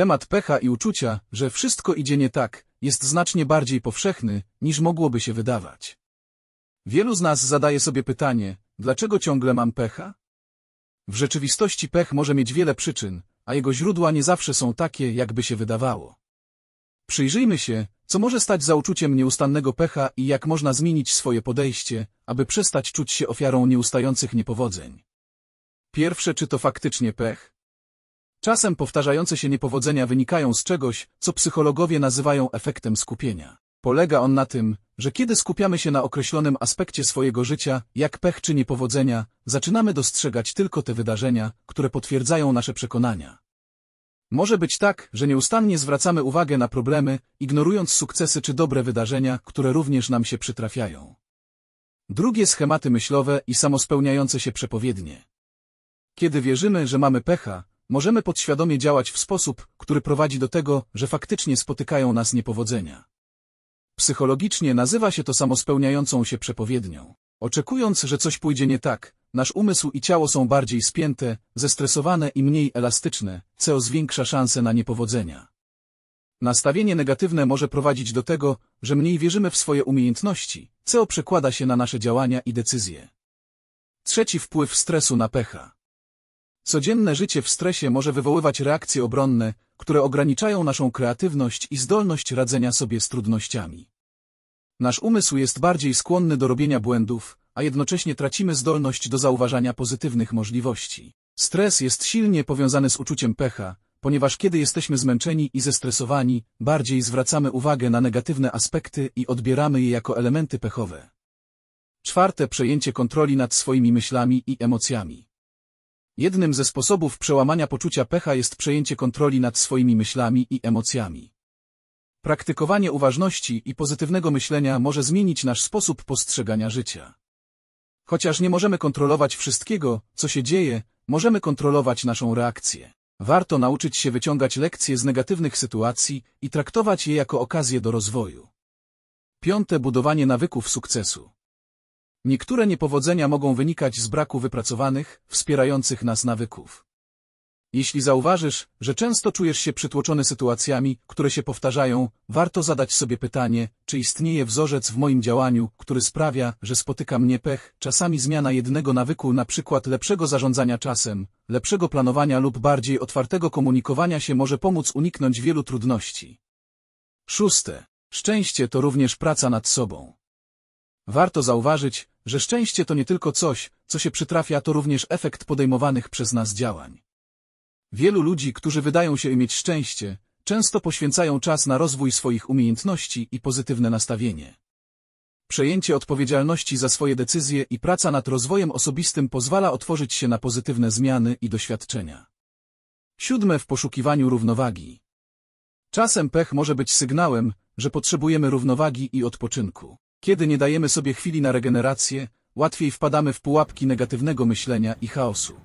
Temat pecha i uczucia, że wszystko idzie nie tak, jest znacznie bardziej powszechny, niż mogłoby się wydawać. Wielu z nas zadaje sobie pytanie, dlaczego ciągle mam pecha? W rzeczywistości pech może mieć wiele przyczyn, a jego źródła nie zawsze są takie, jakby się wydawało. Przyjrzyjmy się, co może stać za uczuciem nieustannego pecha i jak można zmienić swoje podejście, aby przestać czuć się ofiarą nieustających niepowodzeń. Pierwsze, czy to faktycznie pech? Czasem powtarzające się niepowodzenia wynikają z czegoś, co psychologowie nazywają efektem skupienia. Polega on na tym, że kiedy skupiamy się na określonym aspekcie swojego życia, jak pech czy niepowodzenia, zaczynamy dostrzegać tylko te wydarzenia, które potwierdzają nasze przekonania. Może być tak, że nieustannie zwracamy uwagę na problemy, ignorując sukcesy czy dobre wydarzenia, które również nam się przytrafiają. Drugie schematy myślowe i samospełniające się przepowiednie. Kiedy wierzymy, że mamy pecha, możemy podświadomie działać w sposób, który prowadzi do tego, że faktycznie spotykają nas niepowodzenia. Psychologicznie nazywa się to samospełniającą się przepowiednią. Oczekując, że coś pójdzie nie tak, nasz umysł i ciało są bardziej spięte, zestresowane i mniej elastyczne, co zwiększa szanse na niepowodzenia. Nastawienie negatywne może prowadzić do tego, że mniej wierzymy w swoje umiejętności, co przekłada się na nasze działania i decyzje. Trzeci wpływ stresu na pecha. Codzienne życie w stresie może wywoływać reakcje obronne, które ograniczają naszą kreatywność i zdolność radzenia sobie z trudnościami. Nasz umysł jest bardziej skłonny do robienia błędów, a jednocześnie tracimy zdolność do zauważania pozytywnych możliwości. Stres jest silnie powiązany z uczuciem pecha, ponieważ kiedy jesteśmy zmęczeni i zestresowani, bardziej zwracamy uwagę na negatywne aspekty i odbieramy je jako elementy pechowe. Czwarte przejęcie kontroli nad swoimi myślami i emocjami. Jednym ze sposobów przełamania poczucia pecha jest przejęcie kontroli nad swoimi myślami i emocjami. Praktykowanie uważności i pozytywnego myślenia może zmienić nasz sposób postrzegania życia. Chociaż nie możemy kontrolować wszystkiego, co się dzieje, możemy kontrolować naszą reakcję. Warto nauczyć się wyciągać lekcje z negatywnych sytuacji i traktować je jako okazję do rozwoju. Piąte budowanie nawyków sukcesu. Niektóre niepowodzenia mogą wynikać z braku wypracowanych, wspierających nas nawyków. Jeśli zauważysz, że często czujesz się przytłoczony sytuacjami, które się powtarzają, warto zadać sobie pytanie, czy istnieje wzorzec w moim działaniu, który sprawia, że spotyka mnie pech, czasami zmiana jednego nawyku, na przykład lepszego zarządzania czasem, lepszego planowania lub bardziej otwartego komunikowania się może pomóc uniknąć wielu trudności. Szóste. Szczęście to również praca nad sobą. Warto zauważyć, że szczęście to nie tylko coś, co się przytrafia, to również efekt podejmowanych przez nas działań. Wielu ludzi, którzy wydają się mieć szczęście, często poświęcają czas na rozwój swoich umiejętności i pozytywne nastawienie. Przejęcie odpowiedzialności za swoje decyzje i praca nad rozwojem osobistym pozwala otworzyć się na pozytywne zmiany i doświadczenia. Siódme w poszukiwaniu równowagi. Czasem pech może być sygnałem, że potrzebujemy równowagi i odpoczynku. Kiedy nie dajemy sobie chwili na regenerację, łatwiej wpadamy w pułapki negatywnego myślenia i chaosu.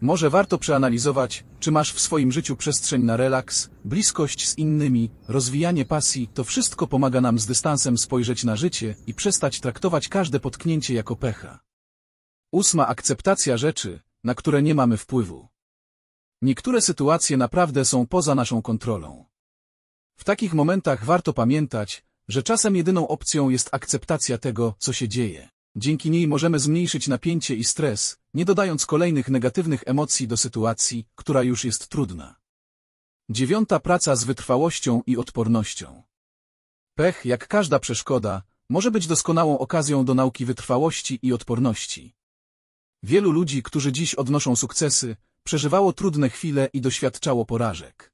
Może warto przeanalizować, czy masz w swoim życiu przestrzeń na relaks, bliskość z innymi, rozwijanie pasji, to wszystko pomaga nam z dystansem spojrzeć na życie i przestać traktować każde potknięcie jako pecha. Ósma akceptacja rzeczy, na które nie mamy wpływu. Niektóre sytuacje naprawdę są poza naszą kontrolą. W takich momentach warto pamiętać, że czasem jedyną opcją jest akceptacja tego, co się dzieje. Dzięki niej możemy zmniejszyć napięcie i stres, nie dodając kolejnych negatywnych emocji do sytuacji, która już jest trudna. Dziewiąta praca z wytrwałością i odpornością. Pech, jak każda przeszkoda, może być doskonałą okazją do nauki wytrwałości i odporności. Wielu ludzi, którzy dziś odnoszą sukcesy, przeżywało trudne chwile i doświadczało porażek.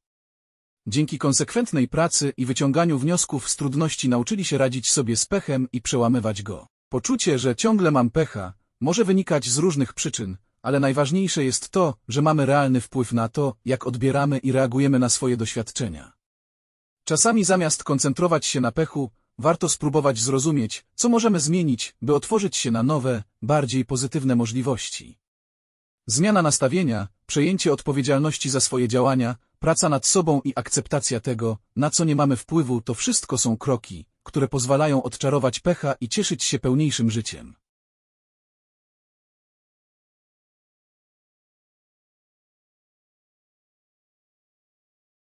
Dzięki konsekwentnej pracy i wyciąganiu wniosków z trudności nauczyli się radzić sobie z pechem i przełamywać go. Poczucie, że ciągle mam pecha, może wynikać z różnych przyczyn, ale najważniejsze jest to, że mamy realny wpływ na to, jak odbieramy i reagujemy na swoje doświadczenia. Czasami zamiast koncentrować się na pechu, warto spróbować zrozumieć, co możemy zmienić, by otworzyć się na nowe, bardziej pozytywne możliwości. Zmiana nastawienia, przejęcie odpowiedzialności za swoje działania, Praca nad sobą i akceptacja tego, na co nie mamy wpływu, to wszystko są kroki, które pozwalają odczarować pecha i cieszyć się pełniejszym życiem.